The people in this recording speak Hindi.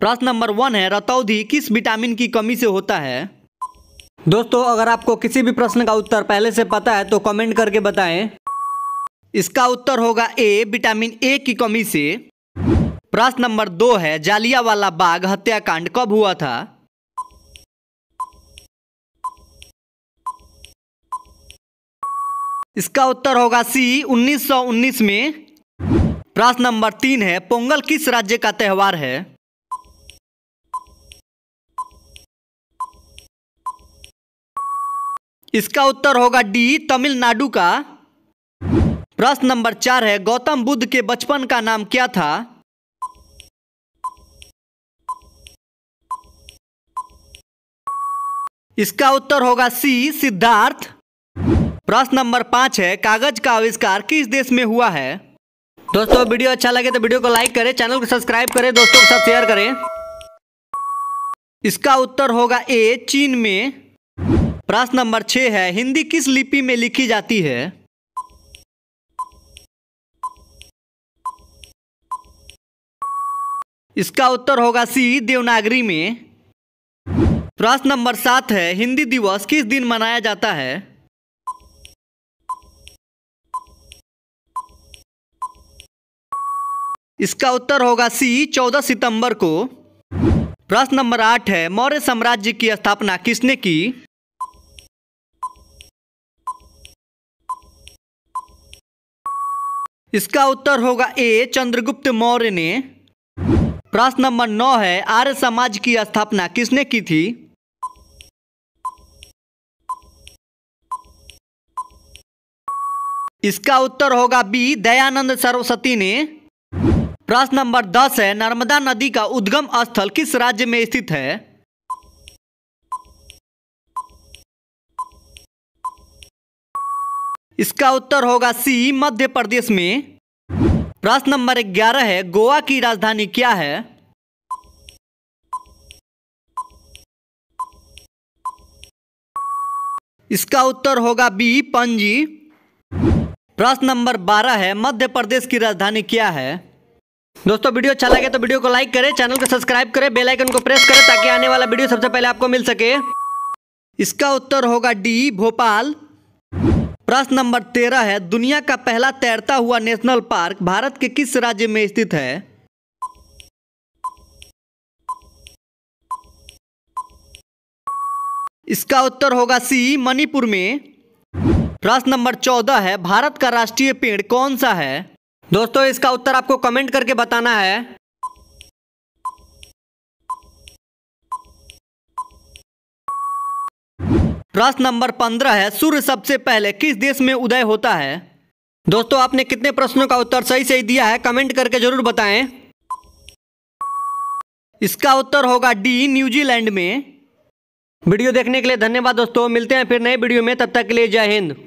प्रश्न नंबर वन है रतौधी किस विटामिन की कमी से होता है दोस्तों अगर आपको किसी भी प्रश्न का उत्तर पहले से पता है तो कमेंट करके बताएं इसका उत्तर होगा ए विटामिन ए की कमी से प्रश्न नंबर दो है जालियावाला बाग हत्याकांड कब हुआ था इसका उत्तर होगा सी 1919 में प्रश्न नंबर तीन है पोंगल किस राज्य का त्यौहार है इसका उत्तर होगा डी तमिलनाडु का प्रश्न नंबर चार है गौतम बुद्ध के बचपन का नाम क्या था इसका उत्तर होगा सी सिद्धार्थ प्रश्न नंबर पाँच है कागज का आविष्कार किस देश में हुआ है दोस्तों वीडियो अच्छा लगे तो वीडियो को लाइक करें चैनल को सब्सक्राइब करें दोस्तों के साथ शेयर करें इसका उत्तर होगा ए चीन में प्रश्न नंबर छह है हिंदी किस लिपि में लिखी जाती है इसका उत्तर होगा सी देवनागरी में प्रश्न नंबर सात है हिंदी दिवस किस दिन मनाया जाता है इसका उत्तर होगा सी 14 सितंबर को प्रश्न नंबर आठ है मौर्य साम्राज्य की स्थापना किसने की इसका उत्तर होगा ए चंद्रगुप्त मौर्य ने प्रश्न नंबर नौ है आर्य समाज की स्थापना किसने की थी इसका उत्तर होगा बी दयानंद सरस्वती ने प्रश्न नंबर दस है नर्मदा नदी का उद्गम स्थल किस राज्य में स्थित है इसका उत्तर होगा सी मध्य प्रदेश में प्रश्न नंबर ग्यारह है गोवा की राजधानी क्या है इसका उत्तर होगा बी पंजी प्रश्न नंबर बारह है मध्य प्रदेश की राजधानी क्या है दोस्तों वीडियो अच्छा लगे तो वीडियो को लाइक करें चैनल को सब्सक्राइब करें बेल आइकन को प्रेस करें ताकि आने वाला वीडियो सबसे पहले आपको मिल सके इसका उत्तर होगा डी भोपाल प्रश्न नंबर तेरह है दुनिया का पहला तैरता हुआ नेशनल पार्क भारत के किस राज्य में स्थित है इसका उत्तर होगा सी मणिपुर में प्रश्न नंबर चौदह है भारत का राष्ट्रीय पेड़ कौन सा है दोस्तों इसका उत्तर आपको कमेंट करके बताना है प्रश्न नंबर पंद्रह है सूर्य सबसे पहले किस देश में उदय होता है दोस्तों आपने कितने प्रश्नों का उत्तर सही सही दिया है कमेंट करके जरूर बताएं इसका उत्तर होगा डी न्यूजीलैंड में वीडियो देखने के लिए धन्यवाद दोस्तों मिलते हैं फिर नए वीडियो में तब तक के लिए जय हिंद